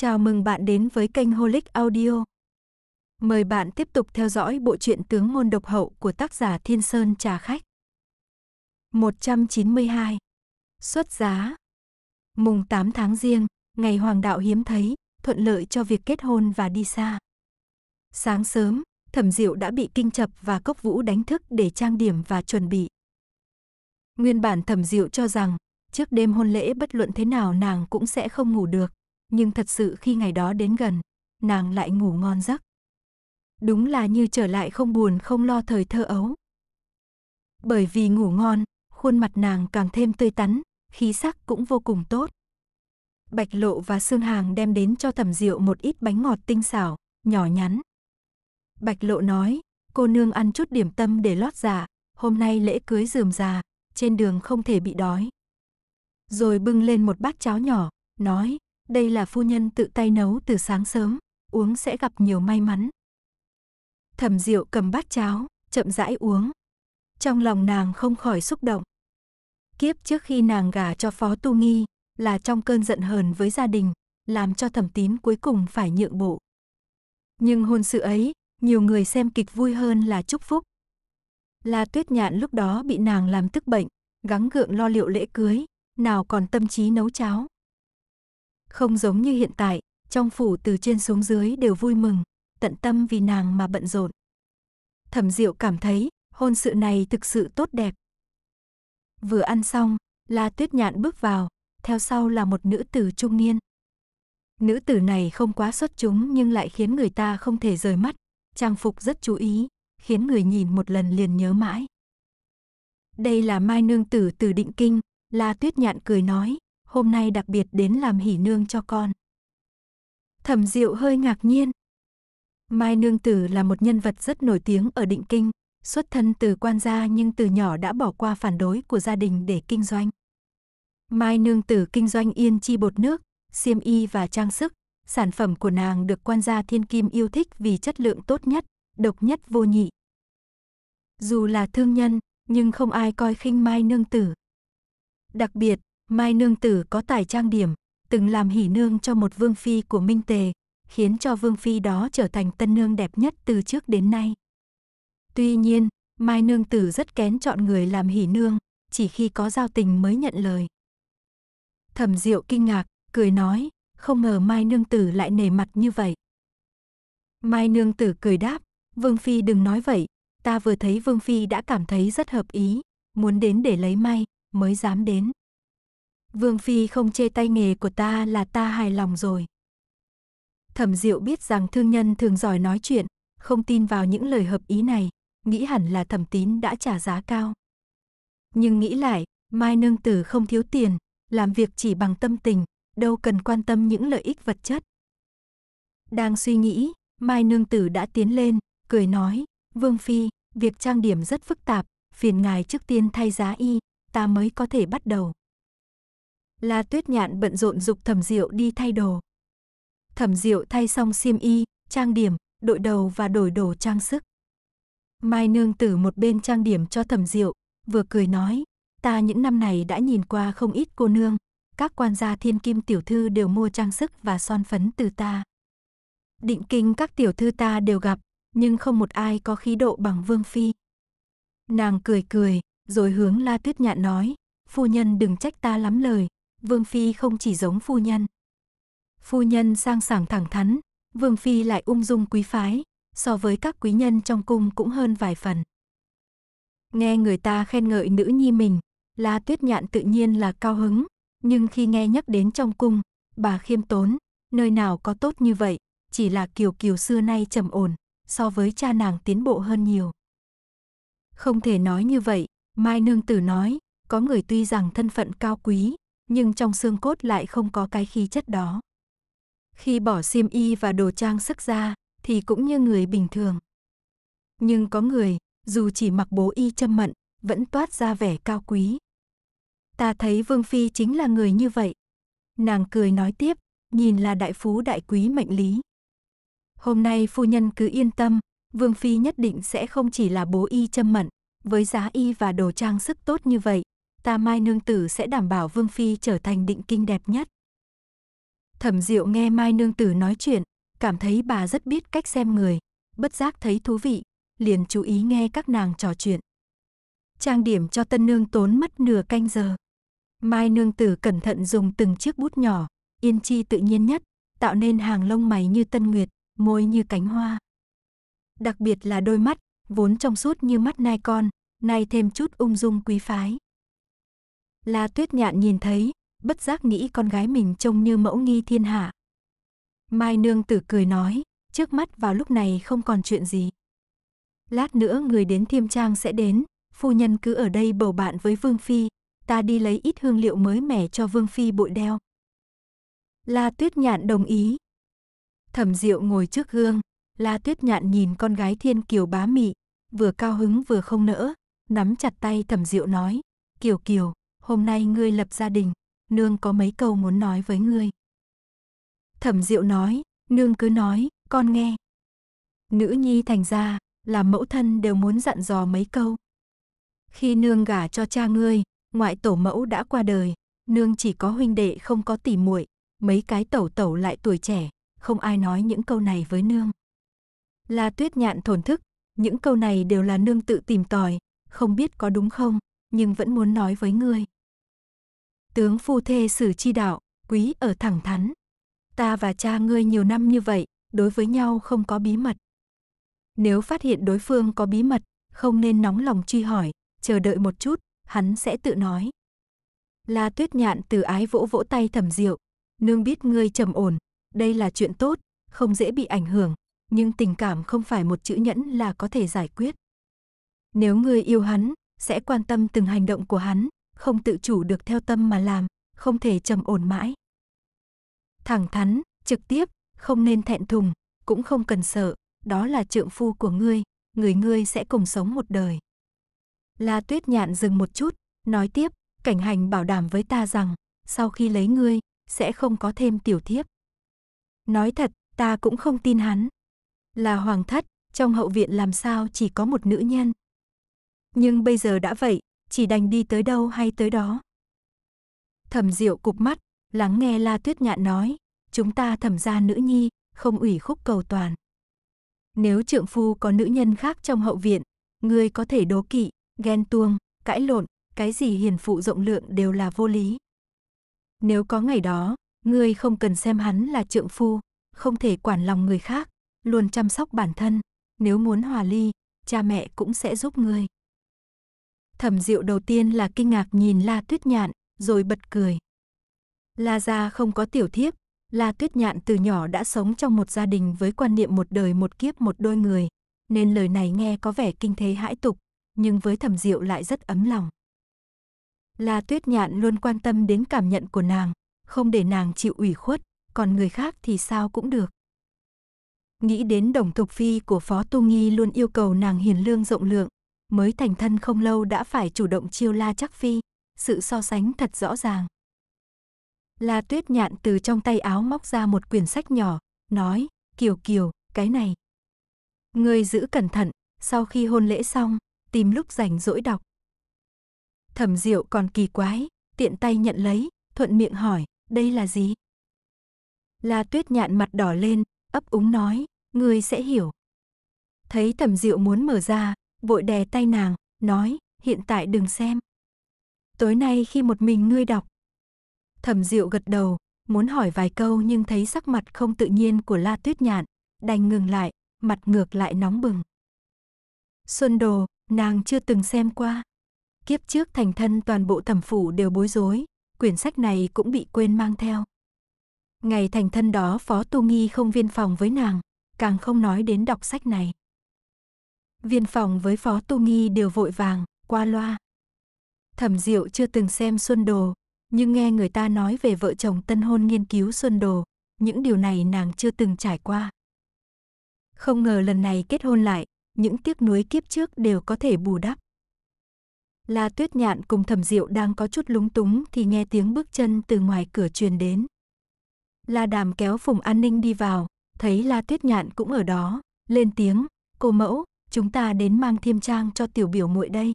Chào mừng bạn đến với kênh Holic Audio. Mời bạn tiếp tục theo dõi bộ truyện Tướng môn độc hậu của tác giả Thiên Sơn Trà Khách. 192. Xuất giá. Mùng 8 tháng Giêng, ngày hoàng đạo hiếm thấy, thuận lợi cho việc kết hôn và đi xa. Sáng sớm, Thẩm Diệu đã bị Kinh Chập và Cốc Vũ đánh thức để trang điểm và chuẩn bị. Nguyên bản Thẩm Diệu cho rằng, trước đêm hôn lễ bất luận thế nào nàng cũng sẽ không ngủ được nhưng thật sự khi ngày đó đến gần, nàng lại ngủ ngon giấc. Đúng là như trở lại không buồn không lo thời thơ ấu. Bởi vì ngủ ngon, khuôn mặt nàng càng thêm tươi tắn, khí sắc cũng vô cùng tốt. Bạch Lộ và xương Hàng đem đến cho Thẩm Diệu một ít bánh ngọt tinh xảo, nhỏ nhắn. Bạch Lộ nói, cô nương ăn chút điểm tâm để lót dạ, hôm nay lễ cưới dườm già trên đường không thể bị đói. Rồi bưng lên một bát cháo nhỏ, nói, đây là phu nhân tự tay nấu từ sáng sớm, uống sẽ gặp nhiều may mắn. Thẩm Diệu cầm bát cháo, chậm rãi uống. Trong lòng nàng không khỏi xúc động. Kiếp trước khi nàng gả cho Phó Tu Nghi, là trong cơn giận hờn với gia đình, làm cho Thẩm Tín cuối cùng phải nhượng bộ. Nhưng hôn sự ấy, nhiều người xem kịch vui hơn là chúc phúc. La Tuyết Nhạn lúc đó bị nàng làm tức bệnh, gắng gượng lo liệu lễ cưới, nào còn tâm trí nấu cháo. Không giống như hiện tại, trong phủ từ trên xuống dưới đều vui mừng, tận tâm vì nàng mà bận rộn. Thẩm Diệu cảm thấy, hôn sự này thực sự tốt đẹp. Vừa ăn xong, La Tuyết Nhạn bước vào, theo sau là một nữ tử trung niên. Nữ tử này không quá xuất chúng nhưng lại khiến người ta không thể rời mắt, trang phục rất chú ý, khiến người nhìn một lần liền nhớ mãi. Đây là Mai Nương Tử từ Định Kinh, La Tuyết Nhạn cười nói hôm nay đặc biệt đến làm hỉ nương cho con. Thẩm Diệu hơi ngạc nhiên. Mai Nương Tử là một nhân vật rất nổi tiếng ở Định Kinh, xuất thân từ quan gia nhưng từ nhỏ đã bỏ qua phản đối của gia đình để kinh doanh. Mai Nương Tử kinh doanh yên chi bột nước, xiêm y và trang sức, sản phẩm của nàng được quan gia Thiên Kim yêu thích vì chất lượng tốt nhất, độc nhất vô nhị. Dù là thương nhân, nhưng không ai coi khinh Mai Nương Tử. Đặc biệt, Mai nương tử có tài trang điểm, từng làm hỉ nương cho một vương phi của Minh Tề, khiến cho vương phi đó trở thành tân nương đẹp nhất từ trước đến nay. Tuy nhiên, Mai nương tử rất kén chọn người làm hỉ nương, chỉ khi có giao tình mới nhận lời. Thẩm Diệu kinh ngạc, cười nói, không ngờ Mai nương tử lại nề mặt như vậy. Mai nương tử cười đáp, Vương Phi đừng nói vậy, ta vừa thấy Vương Phi đã cảm thấy rất hợp ý, muốn đến để lấy may, mới dám đến. Vương Phi không chê tay nghề của ta là ta hài lòng rồi. Thẩm Diệu biết rằng thương nhân thường giỏi nói chuyện, không tin vào những lời hợp ý này, nghĩ hẳn là thẩm tín đã trả giá cao. Nhưng nghĩ lại, Mai Nương Tử không thiếu tiền, làm việc chỉ bằng tâm tình, đâu cần quan tâm những lợi ích vật chất. Đang suy nghĩ, Mai Nương Tử đã tiến lên, cười nói, Vương Phi, việc trang điểm rất phức tạp, phiền ngài trước tiên thay giá y, ta mới có thể bắt đầu. La Tuyết Nhạn bận rộn dục Thẩm Diệu đi thay đồ. Thẩm Diệu thay xong xiêm y, trang điểm, đội đầu và đổi đồ trang sức. Mai nương tử một bên trang điểm cho Thẩm Diệu, vừa cười nói, ta những năm này đã nhìn qua không ít cô nương, các quan gia thiên kim tiểu thư đều mua trang sức và son phấn từ ta. Định kinh các tiểu thư ta đều gặp, nhưng không một ai có khí độ bằng Vương Phi. Nàng cười cười, rồi hướng La Tuyết Nhạn nói, phu nhân đừng trách ta lắm lời, Vương Phi không chỉ giống phu nhân. Phu nhân sang sảng thẳng thắn, Vương Phi lại ung dung quý phái, so với các quý nhân trong cung cũng hơn vài phần. Nghe người ta khen ngợi nữ nhi mình, La Tuyết Nhạn tự nhiên là cao hứng, nhưng khi nghe nhắc đến trong cung, bà khiêm tốn, nơi nào có tốt như vậy, chỉ là Kiều Kiều xưa nay trầm ổn, so với cha nàng tiến bộ hơn nhiều. Không thể nói như vậy, Mai Nương Tử nói, có người tuy rằng thân phận cao quý, nhưng trong xương cốt lại không có cái khí chất đó. Khi bỏ xiêm y và đồ trang sức ra, thì cũng như người bình thường. Nhưng có người, dù chỉ mặc bố y châm mận, vẫn toát ra vẻ cao quý. Ta thấy Vương Phi chính là người như vậy. Nàng cười nói tiếp, nhìn là đại phú đại quý mệnh lý. Hôm nay phu nhân cứ yên tâm, Vương Phi nhất định sẽ không chỉ là bố y châm mận, với giá y và đồ trang sức tốt như vậy, ta Mai Nương Tử sẽ đảm bảo Vương Phi trở thành định kinh đẹp nhất. Thẩm Diệu nghe Mai Nương Tử nói chuyện, cảm thấy bà rất biết cách xem người, bất giác thấy thú vị, liền chú ý nghe các nàng trò chuyện. Trang điểm cho tân nương tốn mất nửa canh giờ. Mai Nương Tử cẩn thận dùng từng chiếc bút nhỏ, yên chi tự nhiên nhất, tạo nên hàng lông mày như tân nguyệt, môi như cánh hoa. Đặc biệt là đôi mắt, vốn trong suốt như mắt nai con, nay thêm chút ung dung quý phái. La Tuyết Nhạn nhìn thấy, bất giác nghĩ con gái mình trông như mẫu nghi thiên hạ. Mai Nương Tử cười nói, trước mắt vào lúc này không còn chuyện gì. Lát nữa người đến Thiêm Trang sẽ đến, phu nhân cứ ở đây bầu bạn với Vương Phi, ta đi lấy ít hương liệu mới mẻ cho Vương Phi bội đeo. La Tuyết Nhạn đồng ý. Thẩm Diệu ngồi trước gương, La Tuyết Nhạn nhìn con gái Thiên Kiều bá mị, vừa cao hứng vừa không nỡ, nắm chặt tay Thẩm Diệu nói, "Kiều Kiều, hôm nay ngươi lập gia đình, nương có mấy câu muốn nói với ngươi. Thẩm Diệu nói, nương cứ nói, con nghe. Nữ nhi thành gia, làm mẫu thân đều muốn dặn dò mấy câu. Khi nương gả cho cha ngươi, ngoại tổ mẫu đã qua đời, nương chỉ có huynh đệ không có tỉ muội, mấy cái tẩu tẩu lại tuổi trẻ, không ai nói những câu này với nương. La Tuyết Nhạn thổn thức, những câu này đều là nương tự tìm tòi, không biết có đúng không, nhưng vẫn muốn nói với ngươi. Tướng phu thê xử chi đạo, quý ở thẳng thắn. Ta và cha ngươi nhiều năm như vậy, đối với nhau không có bí mật. Nếu phát hiện đối phương có bí mật, không nên nóng lòng truy hỏi, chờ đợi một chút, hắn sẽ tự nói. La Tuyết Nhạn từ ái vỗ vỗ tay thầm Diệu, nương biết ngươi trầm ổn, đây là chuyện tốt, không dễ bị ảnh hưởng, nhưng tình cảm không phải một chữ nhẫn là có thể giải quyết. Nếu ngươi yêu hắn, sẽ quan tâm từng hành động của hắn, không tự chủ được theo tâm mà làm, không thể trầm ổn mãi. Thẳng thắn, trực tiếp, không nên thẹn thùng, cũng không cần sợ, đó là trượng phu của ngươi, người ngươi sẽ cùng sống một đời. La Tuyết Nhạn dừng một chút, nói tiếp, cảnh hành bảo đảm với ta rằng, sau khi lấy ngươi, sẽ không có thêm tiểu thiếp. Nói thật, ta cũng không tin hắn. Là hoàng thất, trong hậu viện làm sao chỉ có một nữ nhân. Nhưng bây giờ đã vậy, chỉ đành đi tới đâu hay tới đó. Thẩm Diệu cụp mắt, lắng nghe La Tuyết Nhạn nói, chúng ta thẩm gia nữ nhi, không ủy khúc cầu toàn. Nếu trượng phu có nữ nhân khác trong hậu viện, ngươi có thể đố kỵ, ghen tuông, cãi lộn, cái gì hiền phụ rộng lượng đều là vô lý. Nếu có ngày đó, ngươi không cần xem hắn là trượng phu, không thể quản lòng người khác, luôn chăm sóc bản thân, nếu muốn hòa ly, cha mẹ cũng sẽ giúp ngươi. Thẩm Diệu đầu tiên là kinh ngạc nhìn La Tuyết Nhạn, rồi bật cười. La gia không có tiểu thiếp, La Tuyết Nhạn từ nhỏ đã sống trong một gia đình với quan niệm một đời một kiếp một đôi người, nên lời này nghe có vẻ kinh thế hãi tục, nhưng với Thẩm Diệu lại rất ấm lòng. La Tuyết Nhạn luôn quan tâm đến cảm nhận của nàng, không để nàng chịu ủy khuất, còn người khác thì sao cũng được. Nghĩ đến đồng thục phi của Phó Tu Nghi luôn yêu cầu nàng hiền lương rộng lượng, mới thành thân không lâu đã phải chủ động chiêu La chắc Phi, sự so sánh thật rõ ràng. La Tuyết Nhạn từ trong tay áo móc ra một quyển sách nhỏ, nói, Kiều Kiều, cái này. Ngươi giữ cẩn thận, sau khi hôn lễ xong, tìm lúc rảnh rỗi đọc. Thẩm Diệu còn kỳ quái, tiện tay nhận lấy, thuận miệng hỏi, đây là gì? La Tuyết Nhạn mặt đỏ lên, ấp úng nói, ngươi sẽ hiểu. Thấy Thẩm Diệu muốn mở ra, vội đè tay nàng, nói, hiện tại đừng xem. Tối nay khi một mình ngươi đọc. Thẩm Diệu gật đầu, muốn hỏi vài câu nhưng thấy sắc mặt không tự nhiên của La Tuyết Nhạn, đành ngừng lại, mặt ngược lại nóng bừng. Xuân Đồ, nàng chưa từng xem qua. Kiếp trước thành thân toàn bộ thẩm phủ đều bối rối, quyển sách này cũng bị quên mang theo. Ngày thành thân đó Phó Tu Nghi không viên phòng với nàng, càng không nói đến đọc sách này. Viên phòng với Phó Tu Nghi đều vội vàng, qua loa. Thẩm Diệu chưa từng xem Xuân Đồ, nhưng nghe người ta nói về vợ chồng tân hôn nghiên cứu Xuân Đồ, những điều này nàng chưa từng trải qua. Không ngờ lần này kết hôn lại, những tiếc nuối kiếp trước đều có thể bù đắp. La Tuyết Nhạn cùng Thẩm Diệu đang có chút lúng túng thì nghe tiếng bước chân từ ngoài cửa truyền đến. La Đàm kéo Phùng An Ninh đi vào, thấy La Tuyết Nhạn cũng ở đó, lên tiếng, cô mẫu, chúng ta đến mang thêm trang cho tiểu biểu muội đây.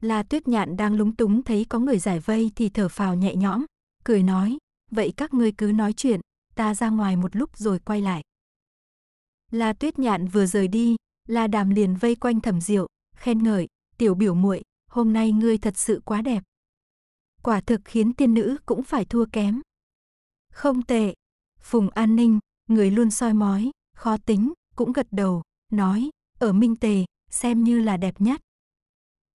La Tuyết Nhạn đang lúng túng thấy có người giải vây thì thở phào nhẹ nhõm, cười nói, vậy các ngươi cứ nói chuyện, ta ra ngoài một lúc rồi quay lại. La Tuyết Nhạn vừa rời đi, La Đàm liền vây quanh Thẩm Diệu, khen ngợi, "Tiểu biểu muội, hôm nay ngươi thật sự quá đẹp." Quả thực khiến tiên nữ cũng phải thua kém. Không tệ. Phùng An Ninh, người luôn soi mói, khó tính, cũng gật đầu, nói, ở Minh Tề, xem như là đẹp nhất.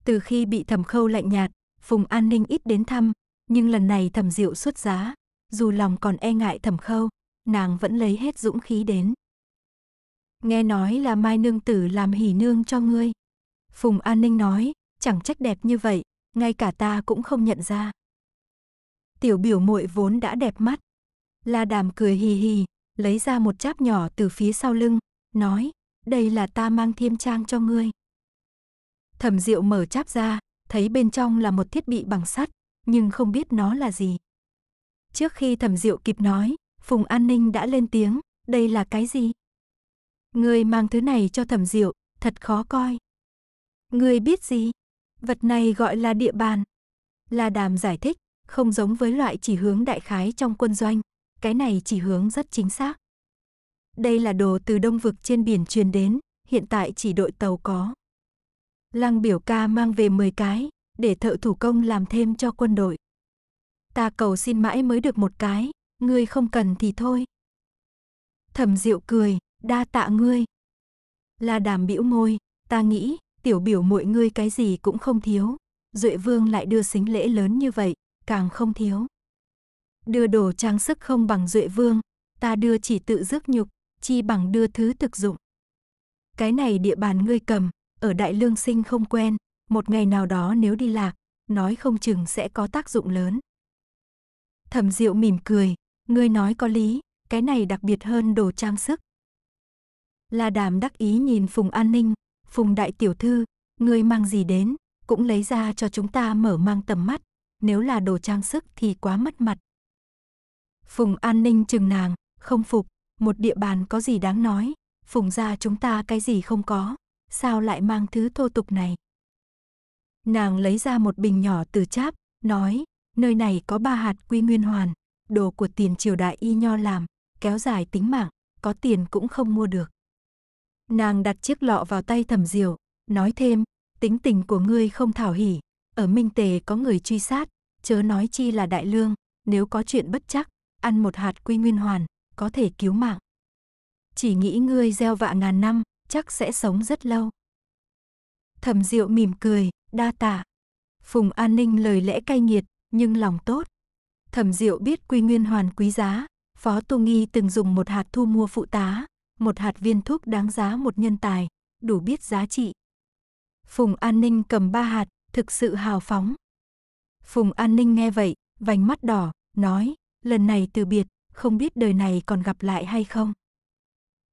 Từ khi bị thẩm khâu lạnh nhạt, Phùng An Ninh ít đến thăm, nhưng lần này thẩm diệu xuất giá, dù lòng còn e ngại thẩm khâu, nàng vẫn lấy hết dũng khí đến. Nghe nói là Mai Nương Tử làm hỉ nương cho ngươi. Phùng An Ninh nói, chẳng trách đẹp như vậy, ngay cả ta cũng không nhận ra. Tiểu biểu muội vốn đã đẹp mắt. La đàm cười hì hì, lấy ra một cháp nhỏ từ phía sau lưng, nói, đây là ta mang thiêm trang cho ngươi. Thẩm Diệu mở cháp ra, thấy bên trong là một thiết bị bằng sắt, nhưng không biết nó là gì. Trước khi Thẩm Diệu kịp nói, Phùng An Ninh đã lên tiếng, đây là cái gì? Ngươi mang thứ này cho Thẩm Diệu, thật khó coi. Ngươi biết gì? Vật này gọi là địa bàn. La Đàm giải thích, không giống với loại chỉ hướng đại khái trong quân doanh, cái này chỉ hướng rất chính xác. Đây là đồ từ đông vực trên biển truyền đến, hiện tại chỉ đội tàu có. Lăng biểu ca mang về 10 cái, để thợ thủ công làm thêm cho quân đội. Ta cầu xin mãi mới được một cái, ngươi không cần thì thôi. Thẩm Diệu cười, đa tạ ngươi. La Đàm biểu môi, ta nghĩ, tiểu biểu mỗi ngươi cái gì cũng không thiếu, Duệ Vương lại đưa xính lễ lớn như vậy, càng không thiếu. Đưa đồ trang sức không bằng Duệ Vương, ta đưa chỉ tự rước nhục chi bằng đưa thứ thực dụng. Cái này địa bàn ngươi cầm, ở Đại Lương Sinh không quen, một ngày nào đó nếu đi lạc, nói không chừng sẽ có tác dụng lớn. Thẩm Diệu mỉm cười, ngươi nói có lý, cái này đặc biệt hơn đồ trang sức. La Đàm đắc ý nhìn Phùng An Ninh, Phùng Đại Tiểu Thư, ngươi mang gì đến, cũng lấy ra cho chúng ta mở mang tầm mắt, nếu là đồ trang sức thì quá mất mặt. Phùng An Ninh chừng nàng, không phục, một địa bàn có gì đáng nói, phùng gia chúng ta cái gì không có, sao lại mang thứ thô tục này. Nàng lấy ra một bình nhỏ từ cháp, nói, nơi này có ba hạt quy nguyên hoàn, đồ của tiền triều đại y nho làm, kéo dài tính mạng, có tiền cũng không mua được. Nàng đặt chiếc lọ vào tay thẩm diệu, nói thêm, tính tình của ngươi không thảo hỉ, ở Minh Tề có người truy sát, chớ nói chi là đại lương, nếu có chuyện bất chắc, ăn một hạt quy nguyên hoàn, có thể cứu mạng. Chỉ nghĩ ngươi gieo vạ ngàn năm, chắc sẽ sống rất lâu. Thẩm Diệu mỉm cười, đa tạ. Phùng An Ninh lời lẽ cay nghiệt, nhưng lòng tốt. Thẩm Diệu biết quy nguyên hoàn quý giá, Phó Tu Nghi từng dùng một hạt thu mua phụ tá, một hạt viên thuốc đáng giá một nhân tài, đủ biết giá trị. Phùng An Ninh cầm ba hạt, thực sự hào phóng. Phùng An Ninh nghe vậy, vành mắt đỏ, nói, lần này từ biệt, không biết đời này còn gặp lại hay không.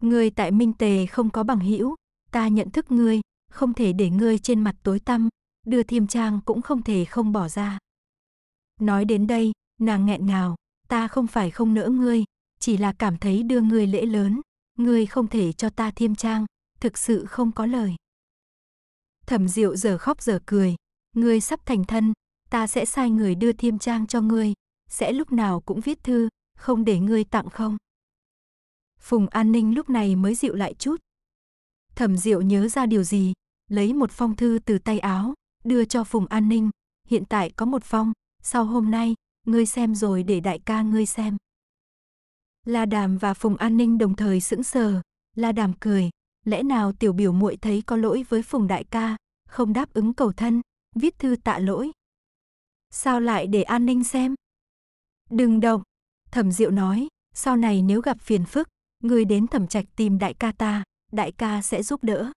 Ngươi tại Minh Tề không có bằng hữu, ta nhận thức ngươi, không thể để ngươi trên mặt tối tăm, đưa thiêm trang cũng không thể không bỏ ra. Nói đến đây, nàng nghẹn ngào, ta không phải không nỡ ngươi, chỉ là cảm thấy đưa ngươi lễ lớn, ngươi không thể cho ta thiêm trang, thực sự không có lời. Thẩm Diệu giờ khóc giờ cười, ngươi sắp thành thân, ta sẽ sai người đưa thiêm trang cho ngươi, sẽ lúc nào cũng viết thư, không để ngươi tặng không? Phùng An Ninh lúc này mới dịu lại chút. Thẩm Diệu nhớ ra điều gì, lấy một phong thư từ tay áo, đưa cho Phùng An Ninh, hiện tại có một phong, sau hôm nay, ngươi xem rồi để đại ca ngươi xem. La Đàm và Phùng An Ninh đồng thời sững sờ, La Đàm cười, lẽ nào tiểu biểu muội thấy có lỗi với Phùng đại ca, không đáp ứng cầu thân, viết thư tạ lỗi. Sao lại để An Ninh xem? Đừng động, Thẩm Diệu nói, sau này nếu gặp phiền phức, người đến thẩm trạch tìm đại ca ta, đại ca sẽ giúp đỡ.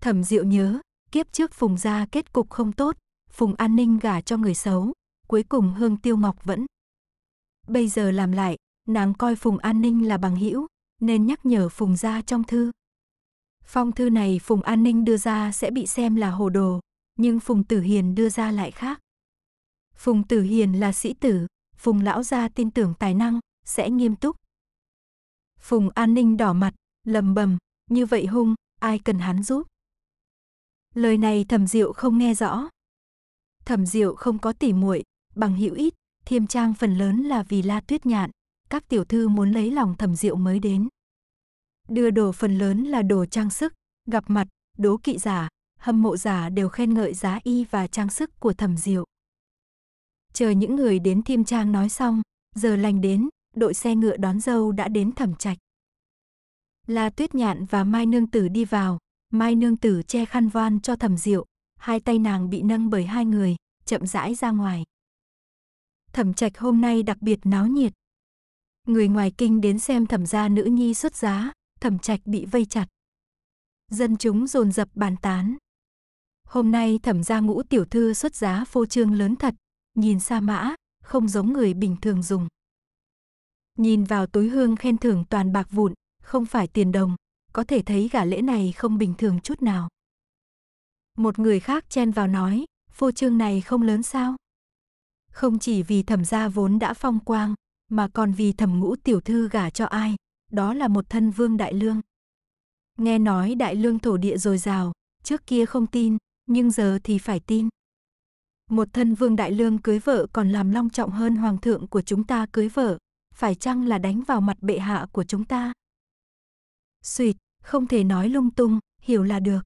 Thẩm Diệu nhớ, kiếp trước Phùng gia kết cục không tốt, Phùng An Ninh gả cho người xấu, cuối cùng Hương Tiêu Ngọc vẫn. Bây giờ làm lại, nàng coi Phùng An Ninh là bằng hữu, nên nhắc nhở Phùng gia trong thư. Phong thư này Phùng An Ninh đưa ra sẽ bị xem là hồ đồ, nhưng Phùng Tử Hiền đưa ra lại khác. Phùng Tử Hiền là sĩ tử, Phùng lão gia tin tưởng tài năng, sẽ nghiêm túc. Phùng an ninh đỏ mặt, lầm bầm, như vậy hung, ai cần hắn giúp. Lời này thẩm diệu không nghe rõ. Thẩm diệu không có tỉ muội, bằng hữu ít, thiêm trang phần lớn là vì la tuyết nhạn, các tiểu thư muốn lấy lòng thẩm diệu mới đến. Đưa đồ phần lớn là đồ trang sức, gặp mặt, đố kỵ giả, hâm mộ giả đều khen ngợi giá y và trang sức của thẩm diệu chờ những người đến Thiêm Trang nói xong, giờ lành đến, đội xe ngựa đón dâu đã đến thẩm trạch. La Tuyết Nhạn và Mai Nương Tử đi vào, Mai Nương Tử che khăn voan cho thẩm diệu, hai tay nàng bị nâng bởi hai người, chậm rãi ra ngoài. Thẩm trạch hôm nay đặc biệt náo nhiệt. Người ngoài kinh đến xem thẩm gia nữ nhi xuất giá, thẩm trạch bị vây chặt. Dân chúng dồn dập bàn tán. Hôm nay thẩm gia ngũ tiểu thư xuất giá phô trương lớn thật, nhìn sa mã, không giống người bình thường dùng. Nhìn vào túi hương khen thưởng toàn bạc vụn, không phải tiền đồng, có thể thấy gả lễ này không bình thường chút nào. Một người khác chen vào nói, phô trương này không lớn sao? Không chỉ vì thẩm gia vốn đã phong quang, mà còn vì thẩm ngũ tiểu thư gả cho ai, đó là một thân vương đại lương. Nghe nói đại lương thổ địa dồi dào, trước kia không tin, nhưng giờ thì phải tin. Một thân vương đại lương cưới vợ còn làm long trọng hơn hoàng thượng của chúng ta cưới vợ, phải chăng là đánh vào mặt bệ hạ của chúng ta? Xuyệt, không thể nói lung tung, hiểu là được.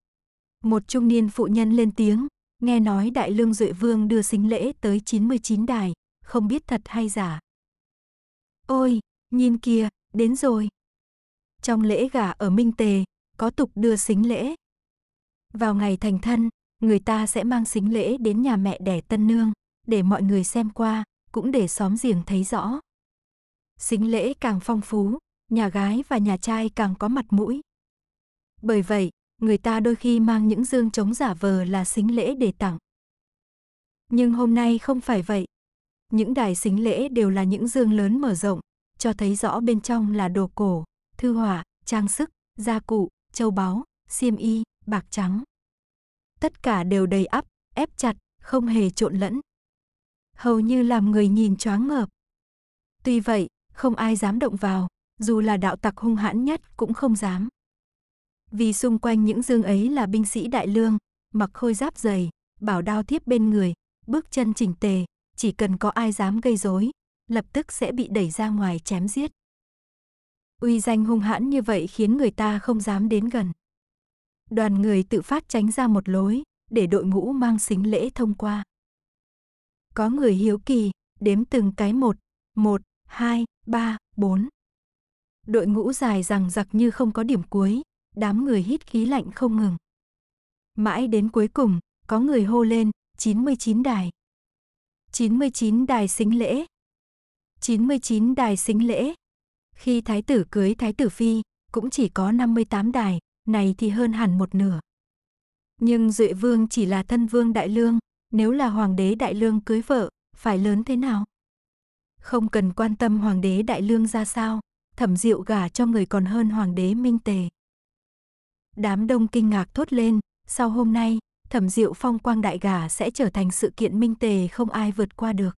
Một trung niên phụ nhân lên tiếng, nghe nói đại lương duệ vương đưa xính lễ tới 99 đài, không biết thật hay giả. Ôi, nhìn kìa, đến rồi. Trong lễ gả ở Minh Tề, có tục đưa xính lễ. Vào ngày thành thân, người ta sẽ mang sính lễ đến nhà mẹ đẻ tân nương, để mọi người xem qua, cũng để xóm giềng thấy rõ. Sính lễ càng phong phú, nhà gái và nhà trai càng có mặt mũi. Bởi vậy, người ta đôi khi mang những dương chống giả vờ là sính lễ để tặng. Nhưng hôm nay không phải vậy. Những đài sính lễ đều là những dương lớn mở rộng, cho thấy rõ bên trong là đồ cổ, thư họa, trang sức, gia cụ, châu báu, xiêm y, bạc trắng tất cả đều đầy ắp, ép chặt, không hề trộn lẫn. Hầu như làm người nhìn choáng ngợp. Tuy vậy, không ai dám động vào, dù là đạo tặc hung hãn nhất cũng không dám. Vì xung quanh những dương ấy là binh sĩ đại lương, mặc khôi giáp dày, bảo đao thiếp bên người, bước chân chỉnh tề, chỉ cần có ai dám gây rối, lập tức sẽ bị đẩy ra ngoài chém giết. Uy danh hung hãn như vậy khiến người ta không dám đến gần đoàn người tự phát tránh ra một lối, để đội ngũ mang xính lễ thông qua. Có người hiếu kỳ, đếm từng cái một, một, hai, ba, bốn. Đội ngũ dài rằng giặc như không có điểm cuối, đám người hít khí lạnh không ngừng. Mãi đến cuối cùng, có người hô lên, 99 đài. 99 đài xính lễ. 99 đài xính lễ. Khi thái tử cưới thái tử phi, cũng chỉ có 58 đài, này thì hơn hẳn một nửa. Nhưng Duệ Vương chỉ là thân vương đại lương, nếu là hoàng đế đại lương cưới vợ, phải lớn thế nào? Không cần quan tâm hoàng đế đại lương ra sao, thẩm diệu gả cho người còn hơn hoàng đế minh tề. Đám đông kinh ngạc thốt lên, sau hôm nay, thẩm diệu phong quang đại gả sẽ trở thành sự kiện minh tề không ai vượt qua được.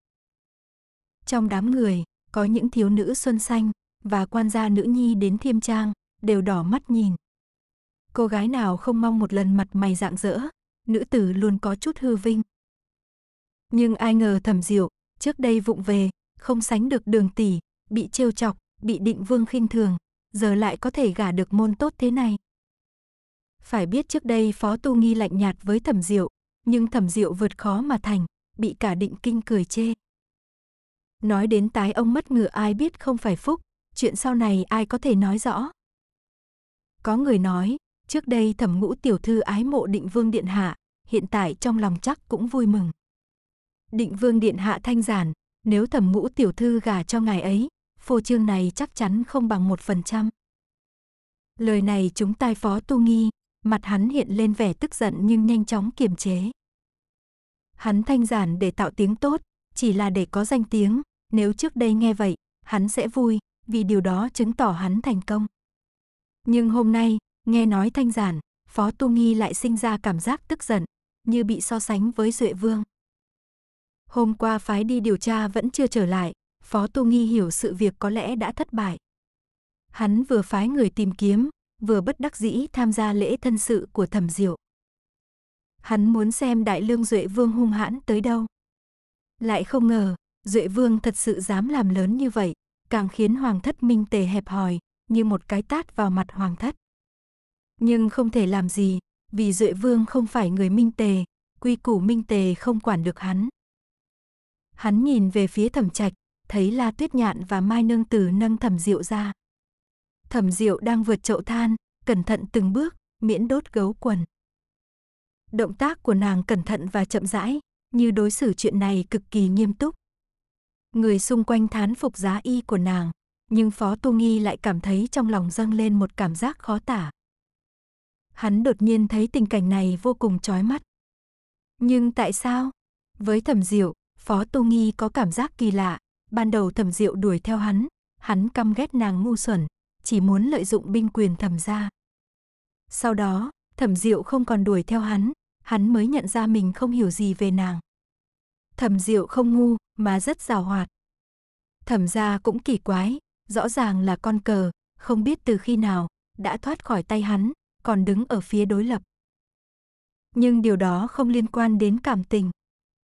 Trong đám người, có những thiếu nữ xuân xanh và quan gia nữ nhi đến thiêm trang, đều đỏ mắt nhìn cô gái nào không mong một lần mặt mày rạng rỡ, nữ tử luôn có chút hư vinh. Nhưng ai ngờ thẩm diệu, trước đây vụng về, không sánh được đường tỷ, bị trêu chọc, bị định vương khinh thường, giờ lại có thể gả được môn tốt thế này. Phải biết trước đây Phó Tu Nghi lạnh nhạt với Thẩm Diệu, nhưng Thẩm Diệu vượt khó mà thành, bị cả định kinh cười chê. Nói đến tái ông mất ngựa ai biết không phải phúc, chuyện sau này ai có thể nói rõ. Có người nói, Trước đây thẩm ngũ tiểu thư ái mộ định vương điện hạ, hiện tại trong lòng chắc cũng vui mừng. Định vương điện hạ thanh giản, nếu thẩm ngũ tiểu thư gả cho ngài ấy, phô trương này chắc chắn không bằng một phần trăm. Lời này chúng tai phó tu nghi, mặt hắn hiện lên vẻ tức giận nhưng nhanh chóng kiềm chế. Hắn thanh giản để tạo tiếng tốt, chỉ là để có danh tiếng, nếu trước đây nghe vậy, hắn sẽ vui, vì điều đó chứng tỏ hắn thành công. Nhưng hôm nay, Nghe nói thanh giản, Phó Tu Nghi lại sinh ra cảm giác tức giận, như bị so sánh với Duệ Vương. Hôm qua phái đi điều tra vẫn chưa trở lại, Phó Tu Nghi hiểu sự việc có lẽ đã thất bại. Hắn vừa phái người tìm kiếm, vừa bất đắc dĩ tham gia lễ thân sự của Thẩm Diệu. Hắn muốn xem Đại Lương Duệ Vương hung hãn tới đâu. Lại không ngờ, Duệ Vương thật sự dám làm lớn như vậy, càng khiến Hoàng thất Minh Tề hẹp hòi, như một cái tát vào mặt Hoàng thất nhưng không thể làm gì, vì Duệ Vương không phải người minh tề, quy củ minh tề không quản được hắn. Hắn nhìn về phía thẩm trạch, thấy La Tuyết Nhạn và Mai Nương Tử nâng thẩm diệu ra. Thẩm diệu đang vượt chậu than, cẩn thận từng bước, miễn đốt gấu quần. Động tác của nàng cẩn thận và chậm rãi, như đối xử chuyện này cực kỳ nghiêm túc. Người xung quanh thán phục giá y của nàng, nhưng Phó Tu Nghi lại cảm thấy trong lòng dâng lên một cảm giác khó tả hắn đột nhiên thấy tình cảnh này vô cùng chói mắt. Nhưng tại sao? Với thẩm diệu, Phó tu Nghi có cảm giác kỳ lạ, ban đầu thẩm diệu đuổi theo hắn, hắn căm ghét nàng ngu xuẩn, chỉ muốn lợi dụng binh quyền thẩm gia. Sau đó, thẩm diệu không còn đuổi theo hắn, hắn mới nhận ra mình không hiểu gì về nàng. Thẩm diệu không ngu, mà rất rào hoạt. Thẩm gia cũng kỳ quái, rõ ràng là con cờ, không biết từ khi nào, đã thoát khỏi tay hắn, còn đứng ở phía đối lập. Nhưng điều đó không liên quan đến cảm tình.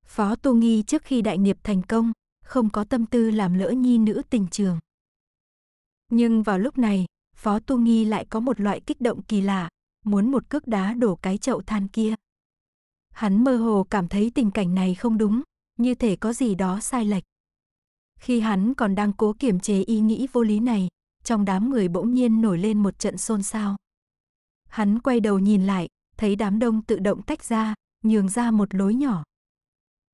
Phó tu Nghi trước khi đại nghiệp thành công, không có tâm tư làm lỡ nhi nữ tình trường. Nhưng vào lúc này, Phó tu Nghi lại có một loại kích động kỳ lạ, muốn một cước đá đổ cái chậu than kia. Hắn mơ hồ cảm thấy tình cảnh này không đúng, như thể có gì đó sai lệch. Khi hắn còn đang cố kiểm chế ý nghĩ vô lý này, trong đám người bỗng nhiên nổi lên một trận xôn xao. Hắn quay đầu nhìn lại, thấy đám đông tự động tách ra, nhường ra một lối nhỏ.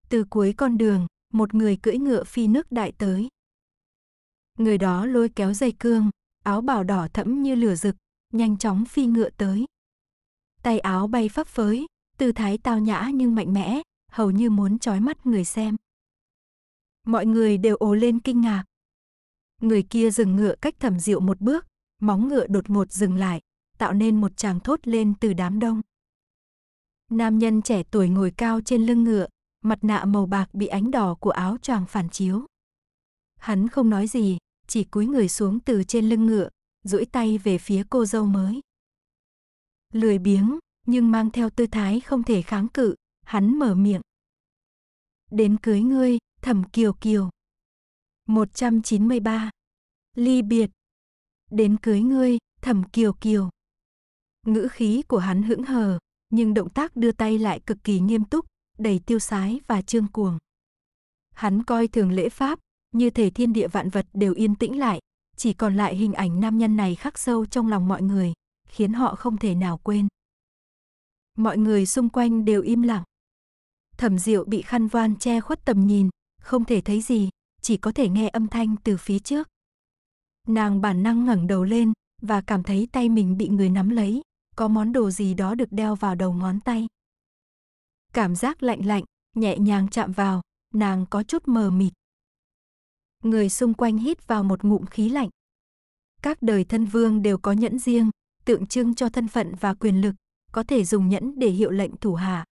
Từ cuối con đường, một người cưỡi ngựa phi nước đại tới. Người đó lôi kéo dây cương, áo bào đỏ thẫm như lửa rực, nhanh chóng phi ngựa tới. Tay áo bay phấp phới, tư thái tao nhã nhưng mạnh mẽ, hầu như muốn trói mắt người xem. Mọi người đều ồ lên kinh ngạc. Người kia dừng ngựa cách thẩm diệu một bước, móng ngựa đột ngột dừng lại, tạo nên một tràng thốt lên từ đám đông. Nam nhân trẻ tuổi ngồi cao trên lưng ngựa, mặt nạ màu bạc bị ánh đỏ của áo choàng phản chiếu. Hắn không nói gì, chỉ cúi người xuống từ trên lưng ngựa, duỗi tay về phía cô dâu mới. Lười biếng, nhưng mang theo tư thái không thể kháng cự, hắn mở miệng. Đến cưới ngươi, Thẩm Kiều Kiều. 193. Ly biệt. Đến cưới ngươi, Thẩm Kiều Kiều. Ngữ khí của hắn hững hờ, nhưng động tác đưa tay lại cực kỳ nghiêm túc, đầy tiêu sái và trương cuồng. Hắn coi thường lễ pháp, như thể thiên địa vạn vật đều yên tĩnh lại, chỉ còn lại hình ảnh nam nhân này khắc sâu trong lòng mọi người, khiến họ không thể nào quên. Mọi người xung quanh đều im lặng. Thẩm Diệu bị khăn voan che khuất tầm nhìn, không thể thấy gì, chỉ có thể nghe âm thanh từ phía trước. Nàng bản năng ngẩng đầu lên và cảm thấy tay mình bị người nắm lấy có món đồ gì đó được đeo vào đầu ngón tay. Cảm giác lạnh lạnh, nhẹ nhàng chạm vào, nàng có chút mờ mịt. Người xung quanh hít vào một ngụm khí lạnh. Các đời thân vương đều có nhẫn riêng, tượng trưng cho thân phận và quyền lực, có thể dùng nhẫn để hiệu lệnh thủ hạ.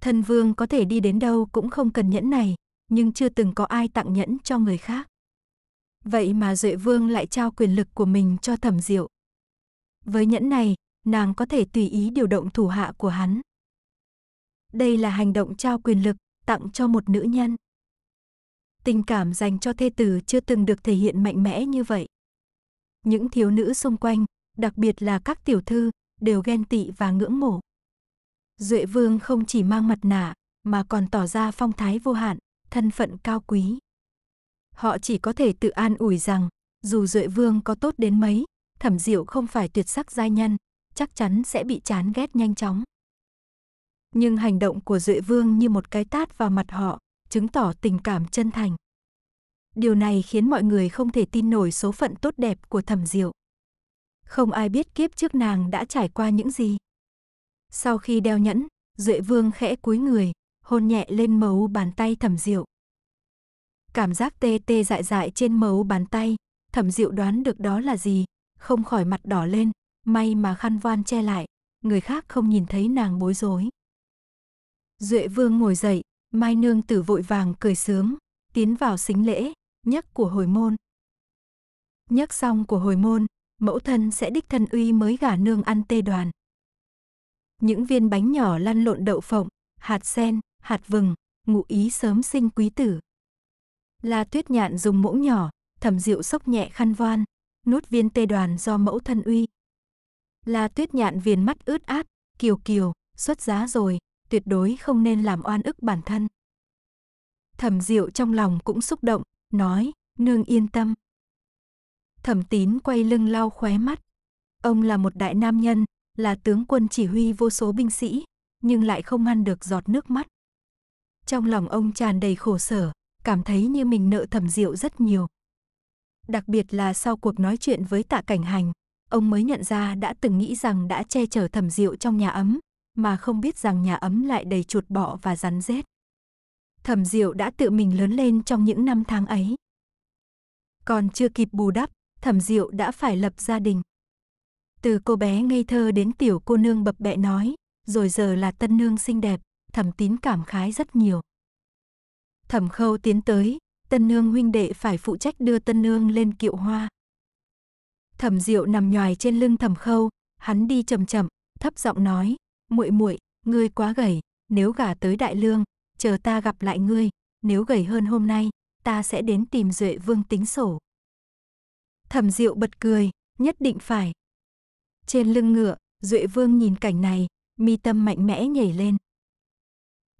Thân vương có thể đi đến đâu cũng không cần nhẫn này, nhưng chưa từng có ai tặng nhẫn cho người khác. Vậy mà Duệ Vương lại trao quyền lực của mình cho Thẩm Diệu. Với nhẫn này, nàng có thể tùy ý điều động thủ hạ của hắn. Đây là hành động trao quyền lực, tặng cho một nữ nhân. Tình cảm dành cho thê tử chưa từng được thể hiện mạnh mẽ như vậy. Những thiếu nữ xung quanh, đặc biệt là các tiểu thư, đều ghen tị và ngưỡng mộ. Duệ Vương không chỉ mang mặt nạ, mà còn tỏ ra phong thái vô hạn, thân phận cao quý. Họ chỉ có thể tự an ủi rằng, dù Duệ Vương có tốt đến mấy, Thẩm Diệu không phải tuyệt sắc giai nhân, chắc chắn sẽ bị chán ghét nhanh chóng. Nhưng hành động của Duệ Vương như một cái tát vào mặt họ, chứng tỏ tình cảm chân thành. Điều này khiến mọi người không thể tin nổi số phận tốt đẹp của Thẩm Diệu. Không ai biết kiếp trước nàng đã trải qua những gì. Sau khi đeo nhẫn, Duệ Vương khẽ cúi người, hôn nhẹ lên mấu bàn tay Thẩm Diệu. Cảm giác tê tê dại dại trên mấu bàn tay, Thẩm Diệu đoán được đó là gì, không khỏi mặt đỏ lên, May mà khăn voan che lại, người khác không nhìn thấy nàng bối rối. Duệ vương ngồi dậy, mai nương tử vội vàng cười sướng, tiến vào xính lễ, nhấc của hồi môn. Nhấc xong của hồi môn, mẫu thân sẽ đích thân uy mới gả nương ăn tê đoàn. Những viên bánh nhỏ lăn lộn đậu phộng, hạt sen, hạt vừng, ngụ ý sớm sinh quý tử. La tuyết nhạn dùng muỗng nhỏ, thẩm rượu sốc nhẹ khăn voan, nuốt viên tê đoàn do mẫu thân uy. La Tuyết Nhạn viền mắt ướt át, kiều kiều, xuất giá rồi, tuyệt đối không nên làm oan ức bản thân. Thẩm Diệu trong lòng cũng xúc động, nói, nương yên tâm. Thẩm Tín quay lưng lau khóe mắt. Ông là một đại nam nhân, là tướng quân chỉ huy vô số binh sĩ, nhưng lại không ăn được giọt nước mắt. Trong lòng ông tràn đầy khổ sở, cảm thấy như mình nợ Thẩm Diệu rất nhiều. Đặc biệt là sau cuộc nói chuyện với Tạ Cảnh Hành, ông mới nhận ra đã từng nghĩ rằng đã che chở thẩm diệu trong nhà ấm, mà không biết rằng nhà ấm lại đầy chuột bọ và rắn rết. Thẩm diệu đã tự mình lớn lên trong những năm tháng ấy. Còn chưa kịp bù đắp, thẩm diệu đã phải lập gia đình. Từ cô bé ngây thơ đến tiểu cô nương bập bẹ nói, rồi giờ là tân nương xinh đẹp, thẩm tín cảm khái rất nhiều. Thẩm khâu tiến tới, tân nương huynh đệ phải phụ trách đưa tân nương lên kiệu hoa, Thẩm Diệu nằm nhoài trên lưng Thẩm Khâu, hắn đi chậm chậm, thấp giọng nói, "Muội muội, ngươi quá gầy, nếu gả tới Đại Lương, chờ ta gặp lại ngươi, nếu gầy hơn hôm nay, ta sẽ đến tìm Duệ Vương tính sổ." Thẩm Diệu bật cười, nhất định phải. Trên lưng ngựa, Duệ Vương nhìn cảnh này, mi tâm mạnh mẽ nhảy lên.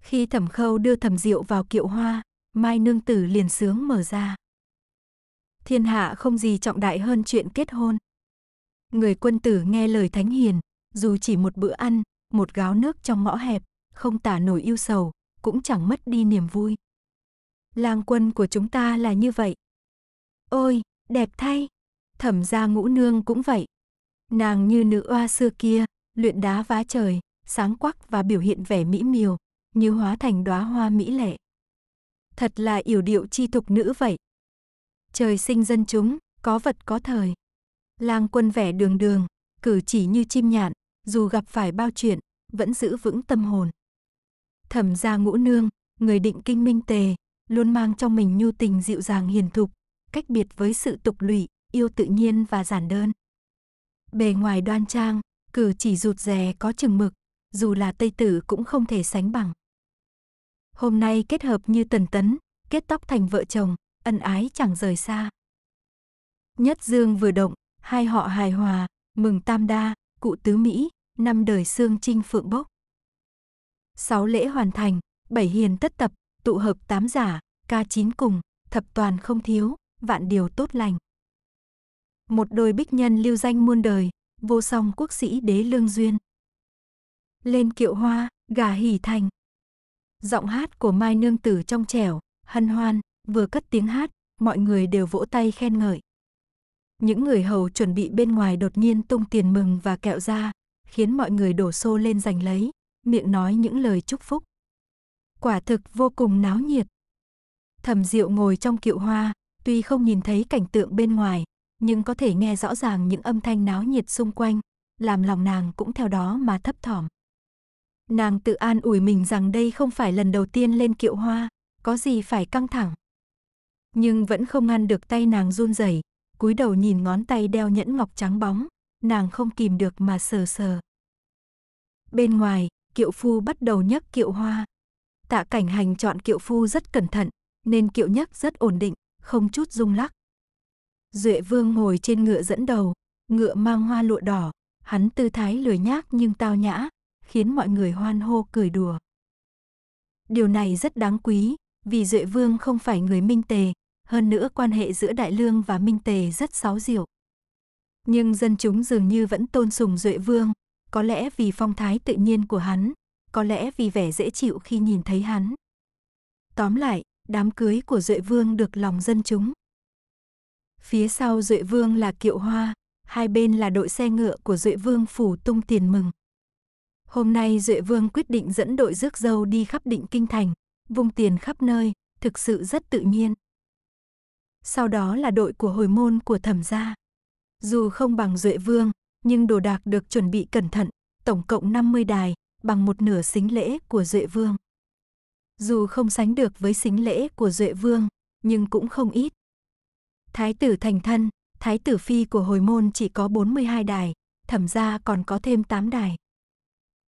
Khi Thẩm Khâu đưa Thẩm Diệu vào kiệu hoa, Mai nương tử liền sướng mở ra thiên hạ không gì trọng đại hơn chuyện kết hôn. Người quân tử nghe lời thánh hiền, dù chỉ một bữa ăn, một gáo nước trong ngõ hẹp, không tả nổi yêu sầu, cũng chẳng mất đi niềm vui. Lang quân của chúng ta là như vậy. Ôi, đẹp thay! Thẩm gia ngũ nương cũng vậy. Nàng như nữ oa xưa kia, luyện đá vá trời, sáng quắc và biểu hiện vẻ mỹ miều, như hóa thành đóa hoa mỹ lệ. Thật là yểu điệu chi tục nữ vậy trời sinh dân chúng, có vật có thời. Lang quân vẻ đường đường, cử chỉ như chim nhạn, dù gặp phải bao chuyện, vẫn giữ vững tâm hồn. Thẩm gia ngũ nương, người định kinh minh tề, luôn mang trong mình nhu tình dịu dàng hiền thục, cách biệt với sự tục lụy, yêu tự nhiên và giản đơn. Bề ngoài đoan trang, cử chỉ rụt rè có chừng mực, dù là Tây Tử cũng không thể sánh bằng. Hôm nay kết hợp như tần tấn, kết tóc thành vợ chồng, ân ái chẳng rời xa. Nhất dương vừa động, hai họ hài hòa, mừng tam đa, cụ tứ Mỹ, năm đời xương trinh phượng bốc. Sáu lễ hoàn thành, bảy hiền tất tập, tụ hợp tám giả, ca chín cùng, thập toàn không thiếu, vạn điều tốt lành. Một đôi bích nhân lưu danh muôn đời, vô song quốc sĩ đế lương duyên. Lên kiệu hoa, gà hỉ thành. Giọng hát của Mai Nương Tử trong trẻo, hân hoan, vừa cất tiếng hát, mọi người đều vỗ tay khen ngợi. Những người hầu chuẩn bị bên ngoài đột nhiên tung tiền mừng và kẹo ra, khiến mọi người đổ xô lên giành lấy, miệng nói những lời chúc phúc. Quả thực vô cùng náo nhiệt. Thẩm Diệu ngồi trong kiệu hoa, tuy không nhìn thấy cảnh tượng bên ngoài, nhưng có thể nghe rõ ràng những âm thanh náo nhiệt xung quanh, làm lòng nàng cũng theo đó mà thấp thỏm. Nàng tự an ủi mình rằng đây không phải lần đầu tiên lên kiệu hoa, có gì phải căng thẳng nhưng vẫn không ngăn được tay nàng run rẩy, cúi đầu nhìn ngón tay đeo nhẫn ngọc trắng bóng, nàng không kìm được mà sờ sờ. Bên ngoài, kiệu phu bắt đầu nhấc kiệu hoa. Tạ cảnh hành chọn kiệu phu rất cẩn thận, nên kiệu nhấc rất ổn định, không chút rung lắc. Duệ vương ngồi trên ngựa dẫn đầu, ngựa mang hoa lụa đỏ, hắn tư thái lười nhác nhưng tao nhã, khiến mọi người hoan hô cười đùa. Điều này rất đáng quý, vì Duệ Vương không phải người minh tề, hơn nữa quan hệ giữa Đại Lương và Minh Tề rất sáo diệu. Nhưng dân chúng dường như vẫn tôn sùng Duệ Vương, có lẽ vì phong thái tự nhiên của hắn, có lẽ vì vẻ dễ chịu khi nhìn thấy hắn. Tóm lại, đám cưới của Duệ Vương được lòng dân chúng. Phía sau Duệ Vương là Kiệu Hoa, hai bên là đội xe ngựa của Duệ Vương phủ tung tiền mừng. Hôm nay Duệ Vương quyết định dẫn đội rước dâu đi khắp định kinh thành, vung tiền khắp nơi, thực sự rất tự nhiên sau đó là đội của hồi môn của thẩm gia. Dù không bằng Duệ Vương, nhưng đồ đạc được chuẩn bị cẩn thận, tổng cộng 50 đài, bằng một nửa xính lễ của Duệ Vương. Dù không sánh được với xính lễ của Duệ Vương, nhưng cũng không ít. Thái tử thành thân, thái tử phi của hồi môn chỉ có 42 đài, thẩm gia còn có thêm 8 đài.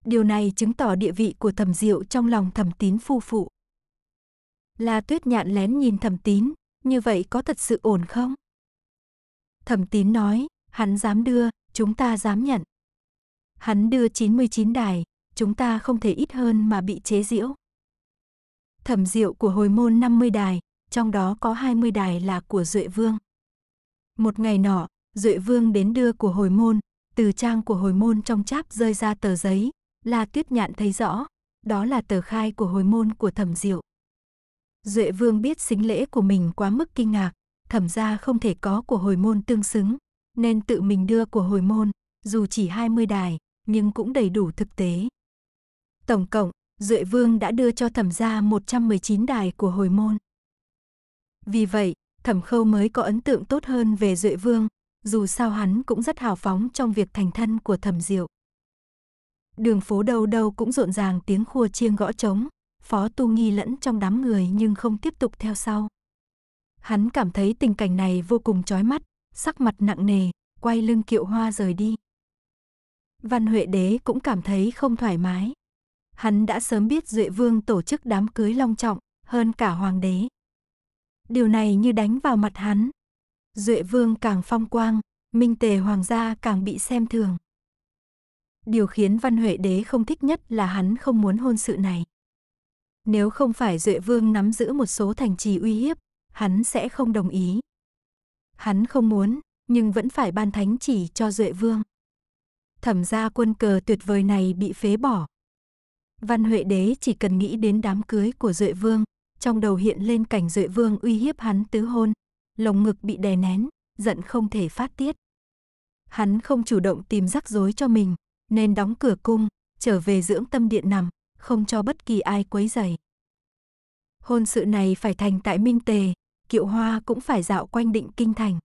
Điều này chứng tỏ địa vị của thẩm diệu trong lòng thẩm tín phu phụ. La tuyết nhạn lén nhìn thẩm tín, như vậy có thật sự ổn không? Thẩm tín nói, hắn dám đưa, chúng ta dám nhận. Hắn đưa 99 đài, chúng ta không thể ít hơn mà bị chế diễu. Thẩm diệu của hồi môn 50 đài, trong đó có 20 đài là của Duệ Vương. Một ngày nọ, Duệ Vương đến đưa của hồi môn, từ trang của hồi môn trong cháp rơi ra tờ giấy, La Tuyết Nhạn thấy rõ, đó là tờ khai của hồi môn của Thẩm Diệu. Duệ Vương biết xính lễ của mình quá mức kinh ngạc, thẩm ra không thể có của hồi môn tương xứng, nên tự mình đưa của hồi môn, dù chỉ 20 đài, nhưng cũng đầy đủ thực tế. Tổng cộng, Duệ Vương đã đưa cho thẩm ra 119 đài của hồi môn. Vì vậy, thẩm khâu mới có ấn tượng tốt hơn về Duệ Vương, dù sao hắn cũng rất hào phóng trong việc thành thân của thẩm diệu. Đường phố đâu đâu cũng rộn ràng tiếng khua chiêng gõ trống, Phó Tu Nghi lẫn trong đám người nhưng không tiếp tục theo sau. Hắn cảm thấy tình cảnh này vô cùng chói mắt, sắc mặt nặng nề, quay lưng kiệu hoa rời đi. Văn Huệ Đế cũng cảm thấy không thoải mái. Hắn đã sớm biết Duệ Vương tổ chức đám cưới long trọng, hơn cả hoàng đế. Điều này như đánh vào mặt hắn. Duệ Vương càng phong quang, Minh Tề Hoàng gia càng bị xem thường. Điều khiến Văn Huệ Đế không thích nhất là hắn không muốn hôn sự này. Nếu không phải Duệ Vương nắm giữ một số thành trì uy hiếp, hắn sẽ không đồng ý. Hắn không muốn, nhưng vẫn phải ban thánh chỉ cho Duệ Vương. Thẩm gia quân cờ tuyệt vời này bị phế bỏ. Văn Huệ Đế chỉ cần nghĩ đến đám cưới của Duệ Vương, trong đầu hiện lên cảnh Duệ Vương uy hiếp hắn tứ hôn, lồng ngực bị đè nén, giận không thể phát tiết. Hắn không chủ động tìm rắc rối cho mình, nên đóng cửa cung, trở về dưỡng tâm điện nằm, không cho bất kỳ ai quấy rầy. Hôn sự này phải thành tại Minh Tề, Kiệu Hoa cũng phải dạo quanh định kinh thành.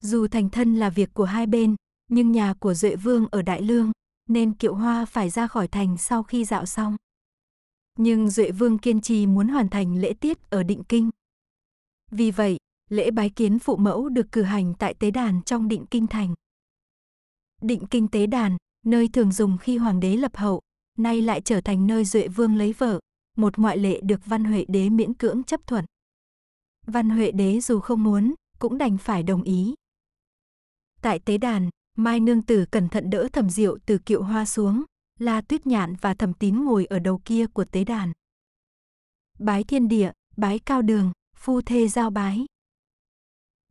Dù thành thân là việc của hai bên, nhưng nhà của Duệ Vương ở Đại Lương, nên Kiệu Hoa phải ra khỏi thành sau khi dạo xong. Nhưng Duệ Vương kiên trì muốn hoàn thành lễ tiết ở Định Kinh. Vì vậy, lễ bái kiến phụ mẫu được cử hành tại tế đàn trong Định Kinh thành. Định Kinh tế đàn, nơi thường dùng khi hoàng đế lập hậu, nay lại trở thành nơi Duệ Vương lấy vợ, một ngoại lệ được Văn Huệ Đế miễn cưỡng chấp thuận. Văn Huệ Đế dù không muốn, cũng đành phải đồng ý. Tại tế đàn, Mai Nương Tử cẩn thận đỡ thẩm diệu từ kiệu hoa xuống, La Tuyết Nhạn và thẩm tín ngồi ở đầu kia của tế đàn. Bái thiên địa, bái cao đường, phu thê giao bái.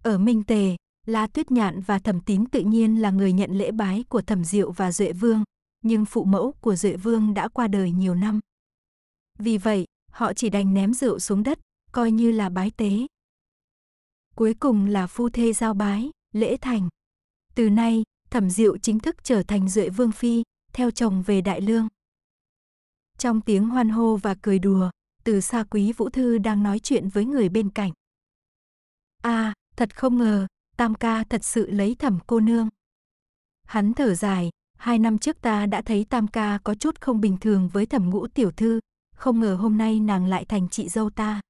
Ở Minh Tề, La Tuyết Nhạn và Thẩm Tín tự nhiên là người nhận lễ bái của Thẩm Diệu và Duệ Vương, nhưng phụ mẫu của Duệ Vương đã qua đời nhiều năm. Vì vậy, họ chỉ đành ném rượu xuống đất, coi như là bái tế. Cuối cùng là phu thê giao bái, lễ thành. Từ nay, Thẩm Diệu chính thức trở thành Duệ Vương Phi, theo chồng về Đại Lương. Trong tiếng hoan hô và cười đùa, từ xa quý Vũ Thư đang nói chuyện với người bên cạnh. a à, thật không ngờ, Tam ca thật sự lấy thẩm cô nương. Hắn thở dài, Hai năm trước ta đã thấy Tam ca có chút không bình thường với thẩm ngũ tiểu thư, không ngờ hôm nay nàng lại thành chị dâu ta.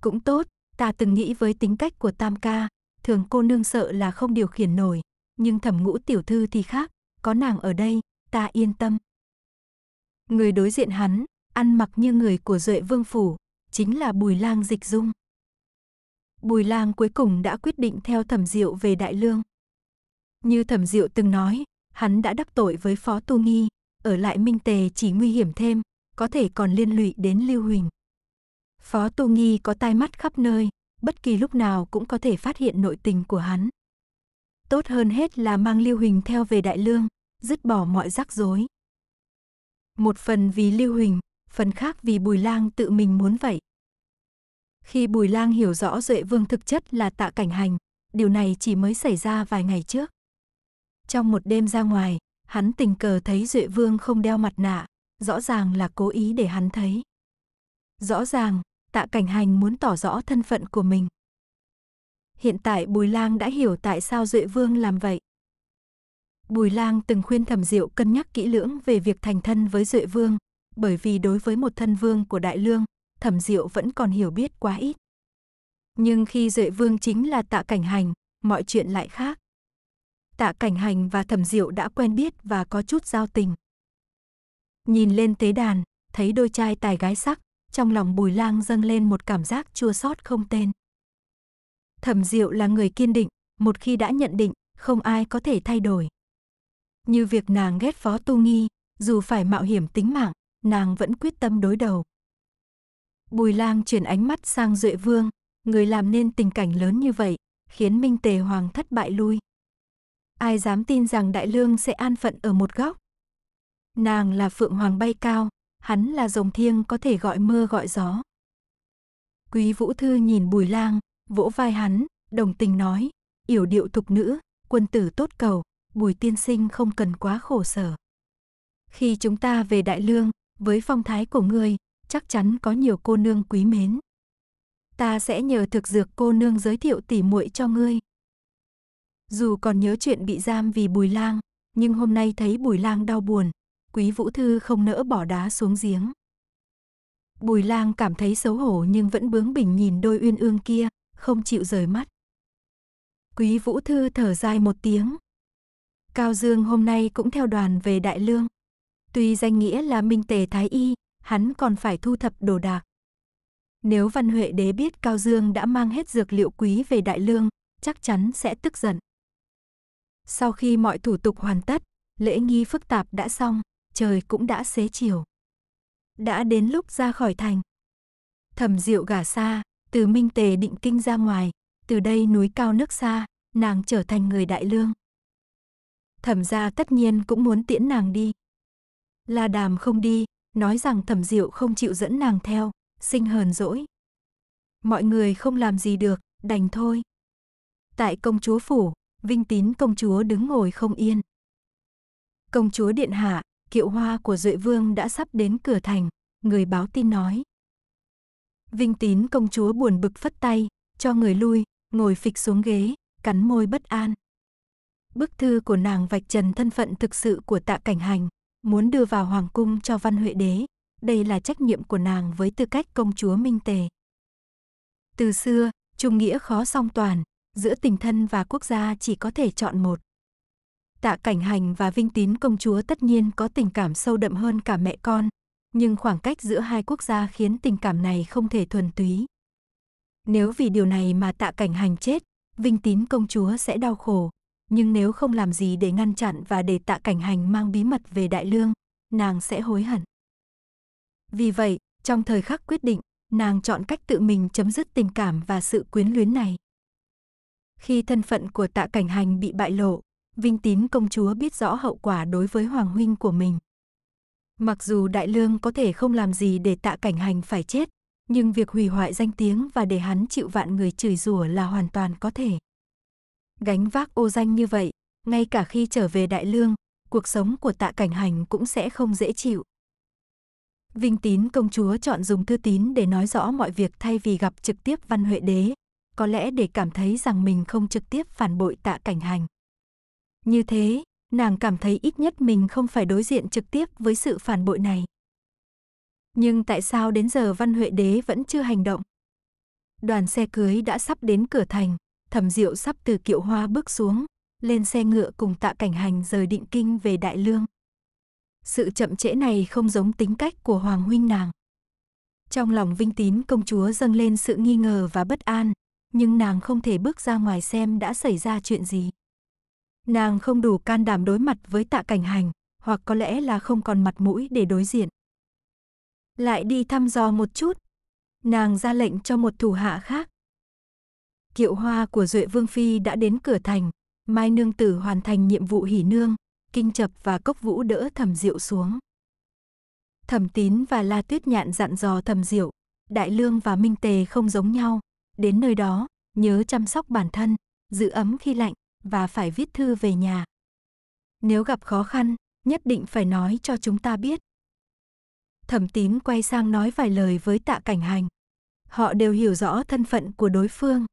Cũng tốt, ta từng nghĩ với tính cách của Tam ca, thường cô nương sợ là không điều khiển nổi, nhưng thẩm ngũ tiểu thư thì khác, có nàng ở đây, ta yên tâm. Người đối diện hắn, ăn mặc như người của Duệ Vương Phủ, chính là Bùi Lang Dịch Dung. Bùi Lang cuối cùng đã quyết định theo Thẩm Diệu về Đại Lương. Như Thẩm Diệu từng nói, hắn đã đắc tội với Phó Tu Nghi, ở lại Minh Tề chỉ nguy hiểm thêm, có thể còn liên lụy đến Lưu Huỳnh. Phó Tu Nghi có tai mắt khắp nơi, bất kỳ lúc nào cũng có thể phát hiện nội tình của hắn. Tốt hơn hết là mang Lưu Huỳnh theo về Đại Lương, dứt bỏ mọi rắc rối. Một phần vì Lưu Huỳnh, phần khác vì Bùi Lang tự mình muốn vậy. Khi Bùi Lang hiểu rõ Duệ Vương thực chất là tạ cảnh hành, điều này chỉ mới xảy ra vài ngày trước. Trong một đêm ra ngoài, hắn tình cờ thấy Duệ Vương không đeo mặt nạ, rõ ràng là cố ý để hắn thấy. Rõ ràng, tạ cảnh hành muốn tỏ rõ thân phận của mình. Hiện tại Bùi Lang đã hiểu tại sao Duệ Vương làm vậy. Bùi Lang từng khuyên Thẩm Diệu cân nhắc kỹ lưỡng về việc thành thân với Duệ Vương, bởi vì đối với một thân vương của Đại Lương, Thẩm Diệu vẫn còn hiểu biết quá ít. Nhưng khi Duệ Vương chính là Tạ Cảnh Hành, mọi chuyện lại khác tạ cảnh hành và thẩm diệu đã quen biết và có chút giao tình. Nhìn lên tế đàn, thấy đôi trai tài gái sắc, trong lòng bùi lang dâng lên một cảm giác chua xót không tên. Thẩm diệu là người kiên định, một khi đã nhận định, không ai có thể thay đổi. Như việc nàng ghét phó tu nghi, dù phải mạo hiểm tính mạng, nàng vẫn quyết tâm đối đầu. Bùi lang chuyển ánh mắt sang Duệ Vương, người làm nên tình cảnh lớn như vậy, khiến Minh Tề Hoàng thất bại lui. Ai dám tin rằng đại lương sẽ an phận ở một góc. Nàng là phượng hoàng bay cao, hắn là rồng thiêng có thể gọi mưa gọi gió. Quý Vũ Thư nhìn Bùi Lang, vỗ vai hắn, đồng tình nói, yểu điệu thục nữ, quân tử tốt cầu, Bùi tiên sinh không cần quá khổ sở. Khi chúng ta về Đại Lương, với phong thái của ngươi, chắc chắn có nhiều cô nương quý mến. Ta sẽ nhờ thực dược cô nương giới thiệu tỉ muội cho ngươi. Dù còn nhớ chuyện bị giam vì Bùi Lang, nhưng hôm nay thấy Bùi Lang đau buồn, Quý Vũ Thư không nỡ bỏ đá xuống giếng. Bùi Lang cảm thấy xấu hổ nhưng vẫn bướng bỉnh nhìn đôi uyên ương kia, không chịu rời mắt. Quý Vũ Thư thở dài một tiếng. Cao Dương hôm nay cũng theo đoàn về Đại Lương. Tuy danh nghĩa là Minh Tề Thái Y, hắn còn phải thu thập đồ đạc. Nếu Văn Huệ Đế biết Cao Dương đã mang hết dược liệu quý về Đại Lương, chắc chắn sẽ tức giận. Sau khi mọi thủ tục hoàn tất, lễ nghi phức tạp đã xong, trời cũng đã xế chiều. Đã đến lúc ra khỏi thành. Thẩm Diệu gả xa, từ Minh Tề định kinh ra ngoài, từ đây núi cao nước xa, nàng trở thành người đại lương. Thẩm gia tất nhiên cũng muốn tiễn nàng đi. La Đàm không đi, nói rằng Thẩm Diệu không chịu dẫn nàng theo, sinh hờn dỗi. Mọi người không làm gì được, đành thôi. Tại công chúa phủ, Vinh Tín công chúa đứng ngồi không yên. Công chúa điện hạ, kiệu hoa của Duệ Vương đã sắp đến cửa thành, người báo tin nói. Vinh Tín công chúa buồn bực phất tay, cho người lui, ngồi phịch xuống ghế, cắn môi bất an. Bức thư của nàng vạch trần thân phận thực sự của tạ cảnh hành, muốn đưa vào hoàng cung cho văn huệ đế. Đây là trách nhiệm của nàng với tư cách công chúa Minh Tề. Từ xưa, trung nghĩa khó song toàn, giữa tình thân và quốc gia chỉ có thể chọn một. Tạ Cảnh Hành và Vinh Tín công chúa tất nhiên có tình cảm sâu đậm hơn cả mẹ con, nhưng khoảng cách giữa hai quốc gia khiến tình cảm này không thể thuần túy. Nếu vì điều này mà Tạ Cảnh Hành chết, Vinh Tín công chúa sẽ đau khổ, nhưng nếu không làm gì để ngăn chặn và để Tạ Cảnh Hành mang bí mật về Đại Lương, nàng sẽ hối hận. Vì vậy, trong thời khắc quyết định, nàng chọn cách tự mình chấm dứt tình cảm và sự quyến luyến này. Khi thân phận của tạ cảnh hành bị bại lộ, Vinh Tín công chúa biết rõ hậu quả đối với hoàng huynh của mình. Mặc dù đại lương có thể không làm gì để tạ cảnh hành phải chết, nhưng việc hủy hoại danh tiếng và để hắn chịu vạn người chửi rủa là hoàn toàn có thể. Gánh vác ô danh như vậy, ngay cả khi trở về đại lương, cuộc sống của tạ cảnh hành cũng sẽ không dễ chịu. Vinh tín công chúa chọn dùng thư tín để nói rõ mọi việc thay vì gặp trực tiếp văn huệ đế, có lẽ để cảm thấy rằng mình không trực tiếp phản bội tạ cảnh hành. Như thế, nàng cảm thấy ít nhất mình không phải đối diện trực tiếp với sự phản bội này. Nhưng tại sao đến giờ Văn Huệ Đế vẫn chưa hành động? Đoàn xe cưới đã sắp đến cửa thành, thẩm diệu sắp từ kiệu hoa bước xuống, lên xe ngựa cùng tạ cảnh hành rời định kinh về Đại Lương. Sự chậm trễ này không giống tính cách của Hoàng Huynh nàng. Trong lòng Vinh Tín công chúa dâng lên sự nghi ngờ và bất an, nhưng nàng không thể bước ra ngoài xem đã xảy ra chuyện gì. Nàng không đủ can đảm đối mặt với tạ cảnh hành, hoặc có lẽ là không còn mặt mũi để đối diện. Lại đi thăm dò một chút. Nàng ra lệnh cho một thủ hạ khác. Kiệu hoa của Duệ Vương Phi đã đến cửa thành, Mai Nương Tử hoàn thành nhiệm vụ hỉ nương, kinh chập và cốc vũ đỡ thẩm diệu xuống. Thẩm tín và La Tuyết Nhạn dặn dò thẩm diệu, Đại Lương và Minh Tề không giống nhau, Đến nơi đó, nhớ chăm sóc bản thân, giữ ấm khi lạnh và phải viết thư về nhà. Nếu gặp khó khăn, nhất định phải nói cho chúng ta biết. Thẩm tín quay sang nói vài lời với tạ cảnh hành. Họ đều hiểu rõ thân phận của đối phương.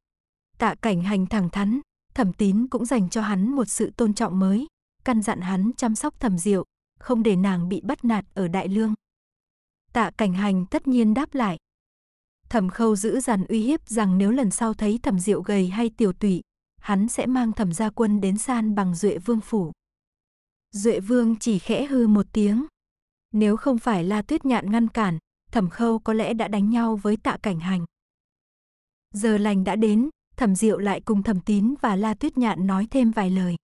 Tạ cảnh hành thẳng thắn, thẩm tín cũng dành cho hắn một sự tôn trọng mới, căn dặn hắn chăm sóc thẩm diệu, không để nàng bị bắt nạt ở đại lương. Tạ cảnh hành tất nhiên đáp lại, Thẩm khâu giữ dàn uy hiếp rằng nếu lần sau thấy thẩm diệu gầy hay tiểu tụy, hắn sẽ mang thẩm gia quân đến san bằng duệ vương phủ. Duệ vương chỉ khẽ hư một tiếng. Nếu không phải la tuyết nhạn ngăn cản, thẩm khâu có lẽ đã đánh nhau với tạ cảnh hành. Giờ lành đã đến, thẩm diệu lại cùng thẩm tín và la tuyết nhạn nói thêm vài lời.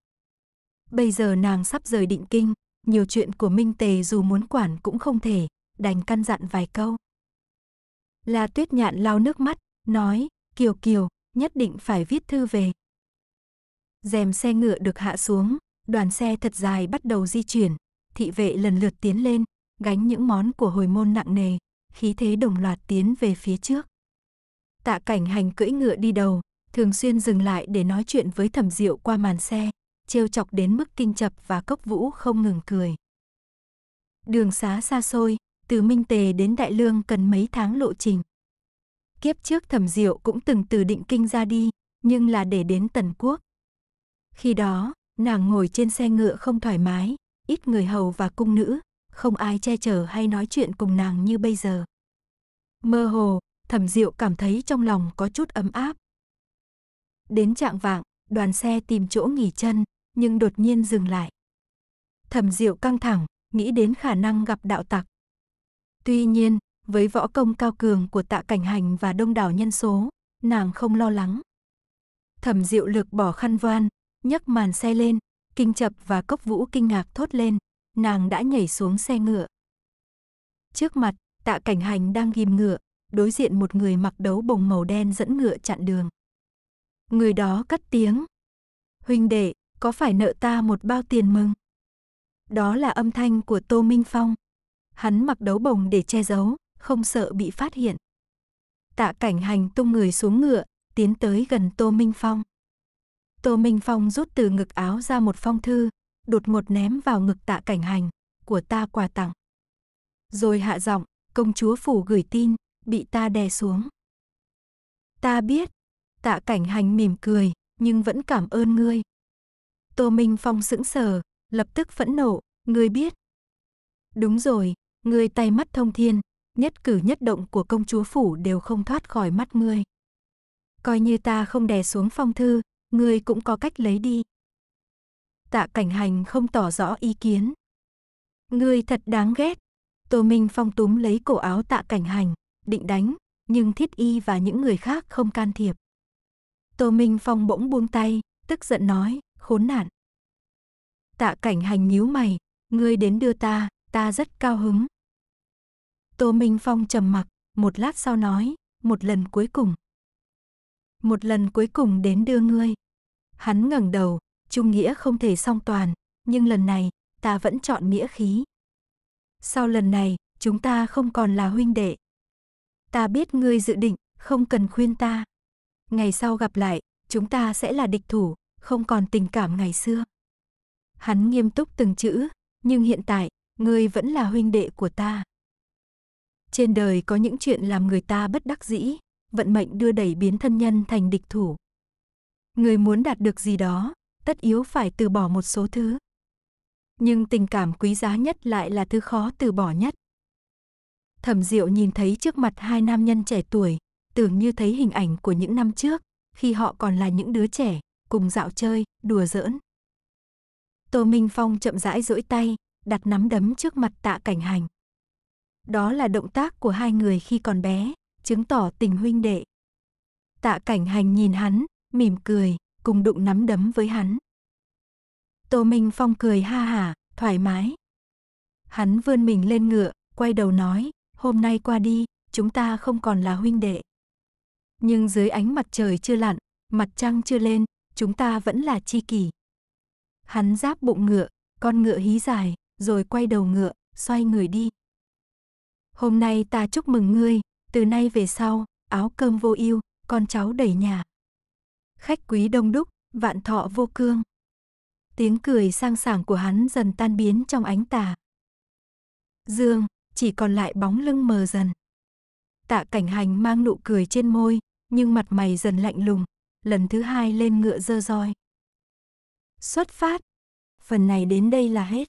Bây giờ nàng sắp rời định kinh, nhiều chuyện của Minh Tề dù muốn quản cũng không thể, đành căn dặn vài câu. La Tuyết Nhạn lau nước mắt, nói, Kiều Kiều, nhất định phải viết thư về. Dèm xe ngựa được hạ xuống, đoàn xe thật dài bắt đầu di chuyển, thị vệ lần lượt tiến lên, gánh những món của hồi môn nặng nề, khí thế đồng loạt tiến về phía trước. Tạ cảnh hành cưỡi ngựa đi đầu, thường xuyên dừng lại để nói chuyện với thẩm diệu qua màn xe, trêu chọc đến mức kinh chập và cốc vũ không ngừng cười. Đường xá xa xôi, từ Minh Tề đến Đại Lương cần mấy tháng lộ trình. Kiếp trước Thẩm Diệu cũng từng từ Định Kinh ra đi, nhưng là để đến Tần Quốc. Khi đó, nàng ngồi trên xe ngựa không thoải mái, ít người hầu và cung nữ, không ai che chở hay nói chuyện cùng nàng như bây giờ. Mơ hồ, Thẩm Diệu cảm thấy trong lòng có chút ấm áp. Đến trạng vạng, đoàn xe tìm chỗ nghỉ chân, nhưng đột nhiên dừng lại. Thẩm Diệu căng thẳng, nghĩ đến khả năng gặp đạo tặc, Tuy nhiên, với võ công cao cường của tạ cảnh hành và đông đảo nhân số, nàng không lo lắng. Thẩm diệu lực bỏ khăn voan, nhấc màn xe lên, kinh chập và cốc vũ kinh ngạc thốt lên, nàng đã nhảy xuống xe ngựa. Trước mặt, tạ cảnh hành đang ghim ngựa, đối diện một người mặc đấu bồng màu đen dẫn ngựa chặn đường. Người đó cất tiếng. Huynh đệ, có phải nợ ta một bao tiền mừng? Đó là âm thanh của Tô Minh Phong hắn mặc đấu bồng để che giấu, không sợ bị phát hiện. Tạ cảnh hành tung người xuống ngựa, tiến tới gần Tô Minh Phong. Tô Minh Phong rút từ ngực áo ra một phong thư, đột ngột ném vào ngực tạ cảnh hành, của ta quà tặng. Rồi hạ giọng, công chúa phủ gửi tin, bị ta đè xuống. Ta biết, tạ cảnh hành mỉm cười, nhưng vẫn cảm ơn ngươi. Tô Minh Phong sững sờ, lập tức phẫn nộ, ngươi biết. Đúng rồi, Ngươi tay mắt thông thiên, nhất cử nhất động của công chúa phủ đều không thoát khỏi mắt ngươi. Coi như ta không đè xuống phong thư, ngươi cũng có cách lấy đi. Tạ cảnh hành không tỏ rõ ý kiến. Ngươi thật đáng ghét. Tô Minh Phong túm lấy cổ áo tạ cảnh hành, định đánh, nhưng thiết y và những người khác không can thiệp. Tô Minh Phong bỗng buông tay, tức giận nói, khốn nạn. Tạ cảnh hành nhíu mày, ngươi đến đưa ta, ta rất cao hứng. Tô Minh Phong trầm mặc, một lát sau nói, một lần cuối cùng. Một lần cuối cùng đến đưa ngươi. Hắn ngẩng đầu, trung nghĩa không thể song toàn, nhưng lần này, ta vẫn chọn nghĩa khí. Sau lần này, chúng ta không còn là huynh đệ. Ta biết ngươi dự định, không cần khuyên ta. Ngày sau gặp lại, chúng ta sẽ là địch thủ, không còn tình cảm ngày xưa. Hắn nghiêm túc từng chữ, nhưng hiện tại, ngươi vẫn là huynh đệ của ta. Trên đời có những chuyện làm người ta bất đắc dĩ, vận mệnh đưa đẩy biến thân nhân thành địch thủ. Người muốn đạt được gì đó, tất yếu phải từ bỏ một số thứ. Nhưng tình cảm quý giá nhất lại là thứ khó từ bỏ nhất. Thẩm Diệu nhìn thấy trước mặt hai nam nhân trẻ tuổi, tưởng như thấy hình ảnh của những năm trước, khi họ còn là những đứa trẻ, cùng dạo chơi, đùa giỡn. Tô Minh Phong chậm rãi duỗi tay, đặt nắm đấm trước mặt tạ cảnh hành. Đó là động tác của hai người khi còn bé, chứng tỏ tình huynh đệ. Tạ cảnh hành nhìn hắn, mỉm cười, cùng đụng nắm đấm với hắn. Tô Minh Phong cười ha hả, thoải mái. Hắn vươn mình lên ngựa, quay đầu nói, hôm nay qua đi, chúng ta không còn là huynh đệ. Nhưng dưới ánh mặt trời chưa lặn, mặt trăng chưa lên, chúng ta vẫn là chi kỷ. Hắn giáp bụng ngựa, con ngựa hí dài, rồi quay đầu ngựa, xoay người đi. Hôm nay ta chúc mừng ngươi, từ nay về sau, áo cơm vô ưu, con cháu đầy nhà. Khách quý đông đúc, vạn thọ vô cương. Tiếng cười sang sảng của hắn dần tan biến trong ánh tà. Dương, chỉ còn lại bóng lưng mờ dần. Tạ cảnh hành mang nụ cười trên môi, nhưng mặt mày dần lạnh lùng, lần thứ hai lên ngựa dơ roi. Xuất phát! Phần này đến đây là hết.